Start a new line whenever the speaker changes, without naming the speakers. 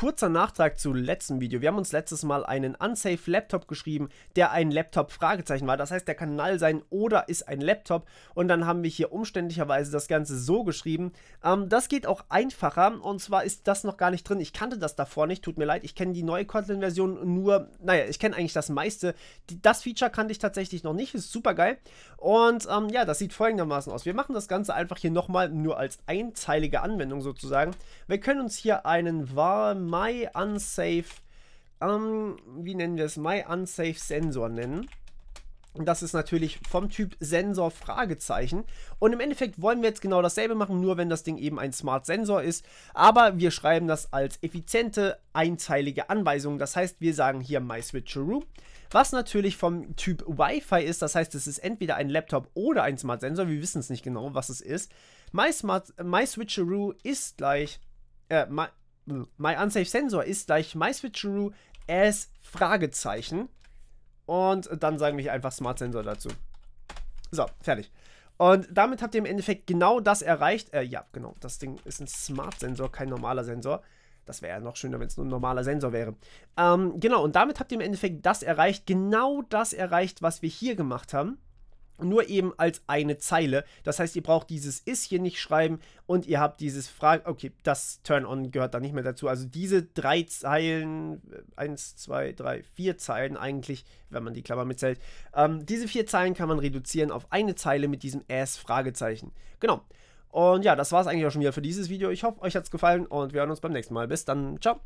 kurzer Nachtrag zu letzten Video. Wir haben uns letztes Mal einen Unsafe Laptop geschrieben, der ein Laptop Fragezeichen war. Das heißt, der kann null sein oder ist ein Laptop. Und dann haben wir hier umständlicherweise das Ganze so geschrieben. Ähm, das geht auch einfacher und zwar ist das noch gar nicht drin. Ich kannte das davor nicht, tut mir leid. Ich kenne die neue Kotlin-Version nur, naja, ich kenne eigentlich das meiste. Die, das Feature kannte ich tatsächlich noch nicht, ist super geil. Und ähm, ja, das sieht folgendermaßen aus. Wir machen das Ganze einfach hier nochmal nur als einzeilige Anwendung sozusagen. Wir können uns hier einen warmen My Unsafe, ähm, wie nennen wir es, My Unsafe Sensor nennen. Und das ist natürlich vom Typ Sensor Fragezeichen. Und im Endeffekt wollen wir jetzt genau dasselbe machen, nur wenn das Ding eben ein Smart Sensor ist. Aber wir schreiben das als effiziente, einteilige Anweisung. Das heißt, wir sagen hier My Switcheroo, was natürlich vom Typ Wi-Fi ist. Das heißt, es ist entweder ein Laptop oder ein Smart Sensor. Wir wissen es nicht genau, was es ist. My, Smart, My Switcheroo ist gleich äh, my, My Unsafe Sensor ist gleich MySwitcheroo as Fragezeichen. Und dann sagen wir hier einfach Smart Sensor dazu. So, fertig. Und damit habt ihr im Endeffekt genau das erreicht. Äh, ja, genau, das Ding ist ein Smart Sensor, kein normaler Sensor. Das wäre ja noch schöner, wenn es nur ein normaler Sensor wäre. Ähm, genau, und damit habt ihr im Endeffekt das erreicht, genau das erreicht, was wir hier gemacht haben nur eben als eine Zeile. Das heißt, ihr braucht dieses Is hier nicht schreiben und ihr habt dieses Frage. Okay, das Turn-on gehört da nicht mehr dazu. Also diese drei Zeilen, äh, eins, zwei, drei, vier Zeilen eigentlich, wenn man die Klammer mitzählt, ähm, diese vier Zeilen kann man reduzieren auf eine Zeile mit diesem As-Fragezeichen. Genau. Und ja, das war es eigentlich auch schon wieder für dieses Video. Ich hoffe, euch hat es gefallen und wir hören uns beim nächsten Mal. Bis dann. Ciao.